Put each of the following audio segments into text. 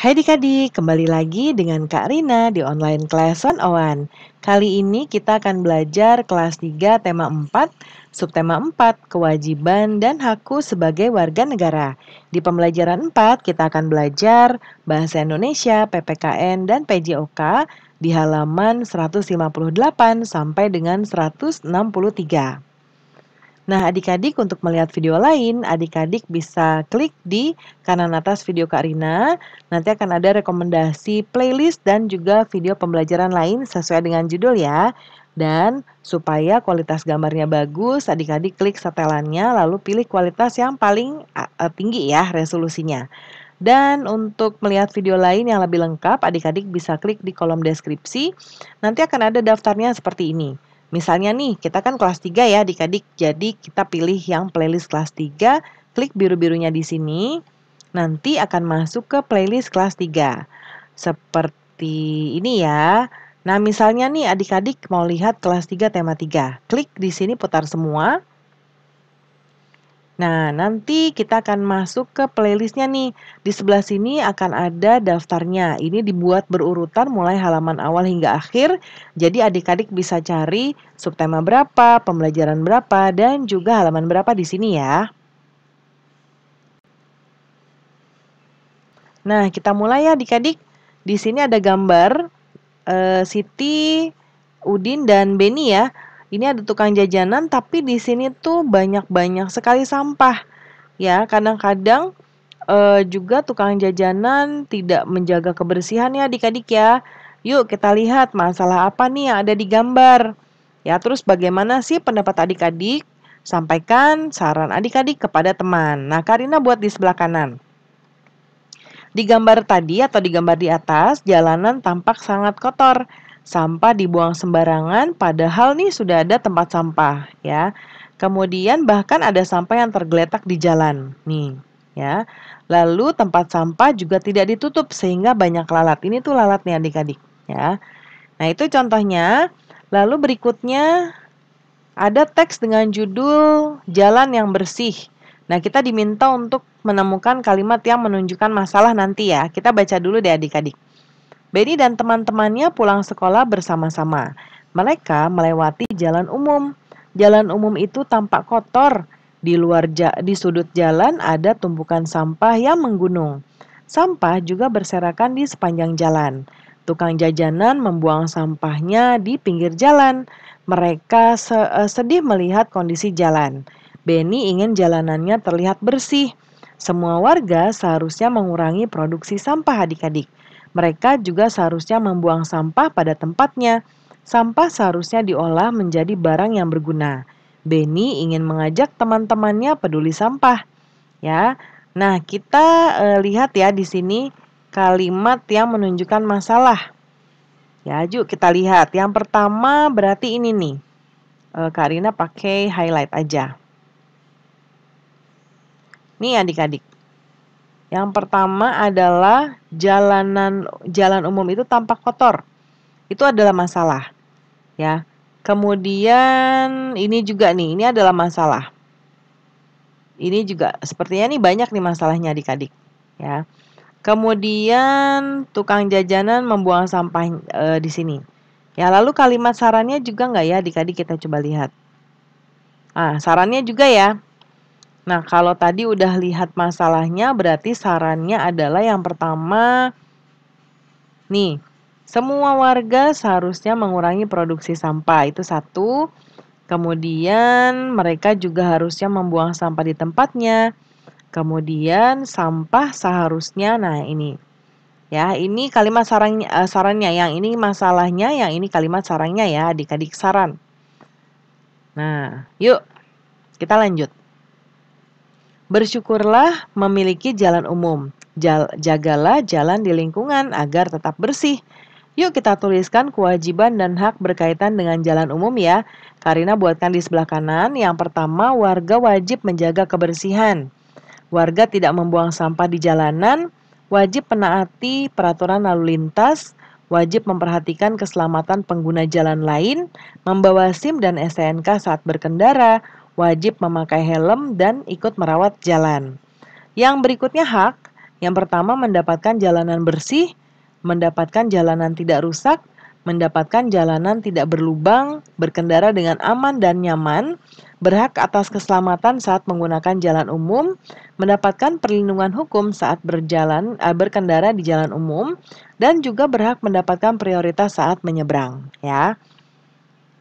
Hai dikadi, kembali lagi dengan Kak Rina di online class 101. Kali ini kita akan belajar kelas 3 tema 4, subtema 4, kewajiban dan hakku sebagai warga negara. Di pembelajaran 4 kita akan belajar bahasa Indonesia, PPKN, dan PJOK di halaman 158 sampai dengan 163. Nah, adik-adik untuk melihat video lain, adik-adik bisa klik di kanan atas video Kak Rina. Nanti akan ada rekomendasi playlist dan juga video pembelajaran lain sesuai dengan judul ya. Dan supaya kualitas gambarnya bagus, adik-adik klik setelannya lalu pilih kualitas yang paling tinggi ya resolusinya. Dan untuk melihat video lain yang lebih lengkap, adik-adik bisa klik di kolom deskripsi. Nanti akan ada daftarnya seperti ini. Misalnya nih, kita kan kelas 3 ya dikadik. jadi kita pilih yang playlist kelas 3, klik biru-birunya di sini, nanti akan masuk ke playlist kelas 3. Seperti ini ya. Nah, misalnya nih adik-adik mau lihat kelas 3 tema 3. Klik di sini putar semua. Nah, nanti kita akan masuk ke playlistnya nih. Di sebelah sini akan ada daftarnya. Ini dibuat berurutan mulai halaman awal hingga akhir. Jadi adik-adik bisa cari subtema berapa, pembelajaran berapa, dan juga halaman berapa di sini ya. Nah, kita mulai ya adik-adik. Di sini ada gambar uh, Siti, Udin, dan Beni ya ini ada tukang jajanan tapi di sini tuh banyak-banyak sekali sampah. Ya, kadang-kadang e, juga tukang jajanan tidak menjaga kebersihan ya adik-adik ya. Yuk kita lihat masalah apa nih yang ada di gambar. Ya, terus bagaimana sih pendapat adik-adik? Sampaikan saran adik-adik kepada teman. Nah, Karina buat di sebelah kanan. Di gambar tadi atau di gambar di atas, jalanan tampak sangat kotor. Sampah dibuang sembarangan padahal nih sudah ada tempat sampah ya. Kemudian bahkan ada sampah yang tergeletak di jalan nih ya. Lalu tempat sampah juga tidak ditutup sehingga banyak lalat. Ini tuh lalat nih adik-adik ya. Nah, itu contohnya. Lalu berikutnya ada teks dengan judul Jalan yang Bersih. Nah, kita diminta untuk menemukan kalimat yang menunjukkan masalah nanti ya. Kita baca dulu deh adik-adik. Benny dan teman-temannya pulang sekolah bersama-sama. Mereka melewati jalan umum. Jalan umum itu tampak kotor. Di luar ja di sudut jalan ada tumpukan sampah yang menggunung. Sampah juga berserakan di sepanjang jalan. Tukang jajanan membuang sampahnya di pinggir jalan. Mereka se eh, sedih melihat kondisi jalan. Benny ingin jalanannya terlihat bersih. Semua warga seharusnya mengurangi produksi sampah adik-adik. Mereka juga seharusnya membuang sampah pada tempatnya. Sampah seharusnya diolah menjadi barang yang berguna. Beni ingin mengajak teman-temannya peduli sampah. Ya. Nah, kita e, lihat ya di sini kalimat yang menunjukkan masalah. Ya, yuk kita lihat. Yang pertama berarti ini nih. E, eh, Karina pakai highlight aja. Nih adik-adik. Yang pertama adalah jalanan jalan umum itu tampak kotor. Itu adalah masalah. Ya. Kemudian ini juga nih, ini adalah masalah. Ini juga sepertinya nih banyak nih masalahnya di adik ya. Kemudian tukang jajanan membuang sampah e, di sini. Ya, lalu kalimat sarannya juga nggak ya adik-adik kita coba lihat. Ah, sarannya juga ya. Nah, kalau tadi udah lihat masalahnya, berarti sarannya adalah yang pertama, nih, semua warga seharusnya mengurangi produksi sampah. Itu satu. Kemudian mereka juga harusnya membuang sampah di tempatnya. Kemudian sampah seharusnya, nah ini, ya ini kalimat sarang, uh, sarannya, yang ini masalahnya, yang ini kalimat sarannya ya, adik-adik saran. Nah, yuk kita lanjut. Bersyukurlah memiliki jalan umum. jagalah jalan di lingkungan agar tetap bersih. Yuk kita tuliskan kewajiban dan hak berkaitan dengan jalan umum ya. Karina buatkan di sebelah kanan. Yang pertama, warga wajib menjaga kebersihan. Warga tidak membuang sampah di jalanan, wajib menaati peraturan lalu lintas, wajib memperhatikan keselamatan pengguna jalan lain, membawa SIM dan STNK saat berkendara, wajib memakai helm dan ikut merawat jalan. Yang berikutnya hak, yang pertama mendapatkan jalanan bersih, mendapatkan jalanan tidak rusak, mendapatkan jalanan tidak berlubang, berkendara dengan aman dan nyaman, berhak atas keselamatan saat menggunakan jalan umum, mendapatkan perlindungan hukum saat berjalan eh, berkendara di jalan umum, dan juga berhak mendapatkan prioritas saat menyeberang. Ya,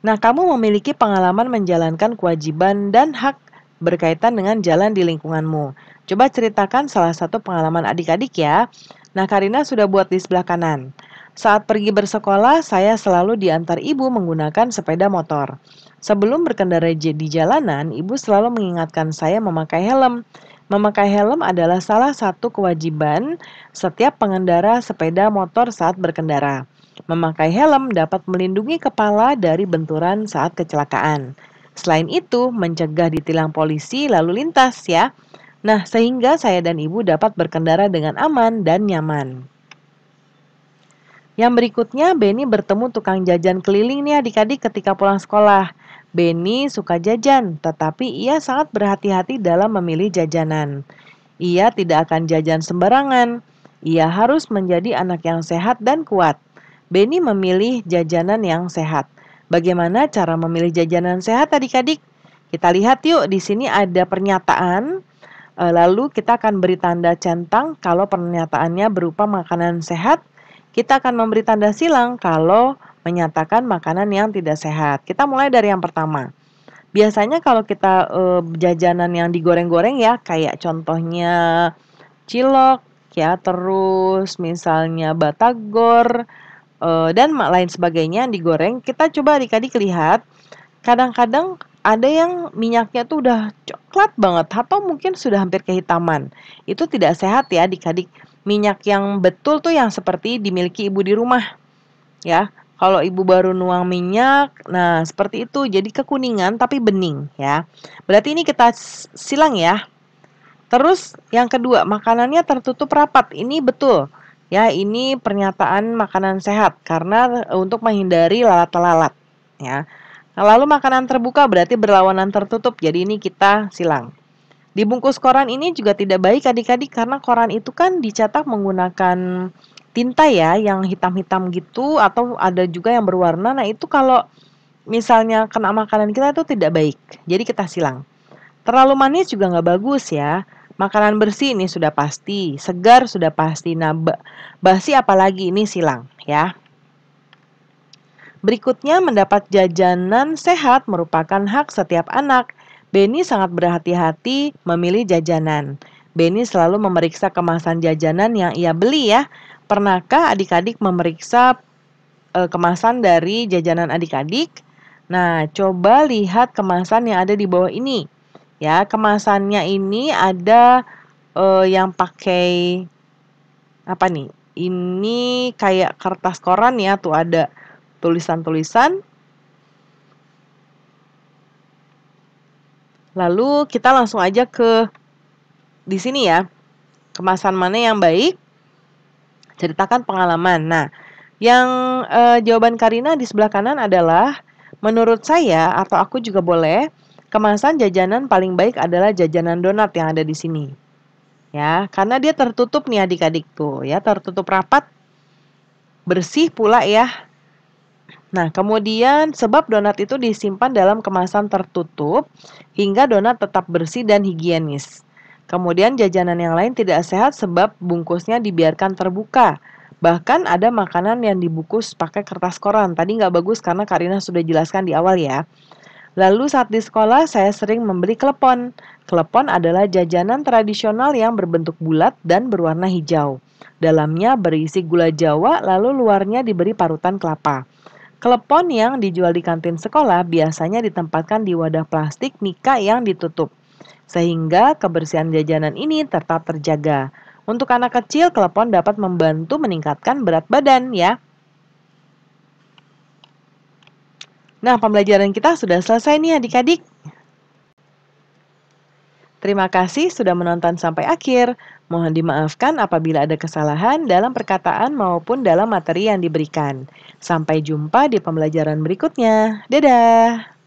Nah, kamu memiliki pengalaman menjalankan kewajiban dan hak berkaitan dengan jalan di lingkunganmu. Coba ceritakan salah satu pengalaman adik-adik ya. Nah, Karina sudah buat di sebelah kanan. Saat pergi bersekolah, saya selalu diantar ibu menggunakan sepeda motor. Sebelum berkendara di jalanan, ibu selalu mengingatkan saya memakai helm. Memakai helm adalah salah satu kewajiban setiap pengendara sepeda motor saat berkendara. Memakai helm dapat melindungi kepala dari benturan saat kecelakaan. Selain itu, mencegah ditilang polisi lalu lintas ya. Nah, sehingga saya dan ibu dapat berkendara dengan aman dan nyaman. Yang berikutnya, Beni bertemu tukang jajan keliling nih adik-adik ketika pulang sekolah. Beni suka jajan, tetapi ia sangat berhati-hati dalam memilih jajanan. Ia tidak akan jajan sembarangan. Ia harus menjadi anak yang sehat dan kuat. Benny memilih jajanan yang sehat. Bagaimana cara memilih jajanan sehat adik-adik? Kita lihat yuk, di sini ada pernyataan. Eh, lalu kita akan beri tanda centang kalau pernyataannya berupa makanan sehat. Kita akan memberi tanda silang kalau menyatakan makanan yang tidak sehat. Kita mulai dari yang pertama. Biasanya kalau kita e, jajanan yang digoreng-goreng ya, kayak contohnya cilok, ya terus misalnya batagor, uh, dan lain sebagainya digoreng kita coba adik-adik lihat kadang-kadang ada yang minyaknya tuh udah coklat banget atau mungkin sudah hampir kehitaman. Itu tidak sehat ya adik-adik. Minyak yang betul tuh yang seperti dimiliki ibu di rumah. Ya, kalau ibu baru nuang minyak, nah seperti itu jadi kekuningan tapi bening ya. Berarti ini kita silang ya. Terus yang kedua, makanannya tertutup rapat. Ini betul. Ya, ini pernyataan makanan sehat karena e, untuk menghindari lalat-lalat, ya. Lalu makanan terbuka berarti berlawanan tertutup. Jadi ini kita silang. Dibungkus koran ini juga tidak baik adik-adik karena koran itu kan dicetak menggunakan tinta ya yang hitam-hitam gitu atau ada juga yang berwarna. Nah, itu kalau misalnya kena makanan kita itu tidak baik. Jadi kita silang. Terlalu manis juga nggak bagus ya. Makanan bersih ini sudah pasti, segar sudah pasti. Nah, basi apalagi ini silang ya. Berikutnya mendapat jajanan sehat merupakan hak setiap anak. Beni sangat berhati-hati memilih jajanan. Beni selalu memeriksa kemasan jajanan yang ia beli ya. Pernahkah adik-adik memeriksa e, kemasan dari jajanan adik-adik? Nah, coba lihat kemasan yang ada di bawah ini ya kemasannya ini ada uh, yang pakai apa nih ini kayak kertas koran ya tuh ada tulisan-tulisan lalu kita langsung aja ke di sini ya kemasan mana yang baik ceritakan pengalaman nah yang e, jawaban Karina di sebelah kanan adalah menurut saya atau aku juga boleh Kemasan jajanan paling baik adalah jajanan donat yang ada di sini. Ya, karena dia tertutup nih adik-adik tuh, ya, tertutup rapat. Bersih pula ya. Nah, kemudian sebab donat itu disimpan dalam kemasan tertutup hingga donat tetap bersih dan higienis. Kemudian jajanan yang lain tidak sehat sebab bungkusnya dibiarkan terbuka. Bahkan ada makanan yang dibungkus pakai kertas koran. Tadi nggak bagus karena Karina sudah jelaskan di awal ya. Lalu saat di sekolah saya sering membeli klepon. Klepon adalah jajanan tradisional yang berbentuk bulat dan berwarna hijau. Dalamnya berisi gula jawa lalu luarnya diberi parutan kelapa. Klepon yang dijual di kantin sekolah biasanya ditempatkan di wadah plastik mika yang ditutup. Sehingga kebersihan jajanan ini tetap terjaga. Untuk anak kecil, klepon dapat membantu meningkatkan berat badan ya. Nah, pembelajaran kita sudah selesai nih adik-adik. Terima kasih sudah menonton sampai akhir. Mohon dimaafkan apabila ada kesalahan dalam perkataan maupun dalam materi yang diberikan. Sampai jumpa di pembelajaran berikutnya. Dadah!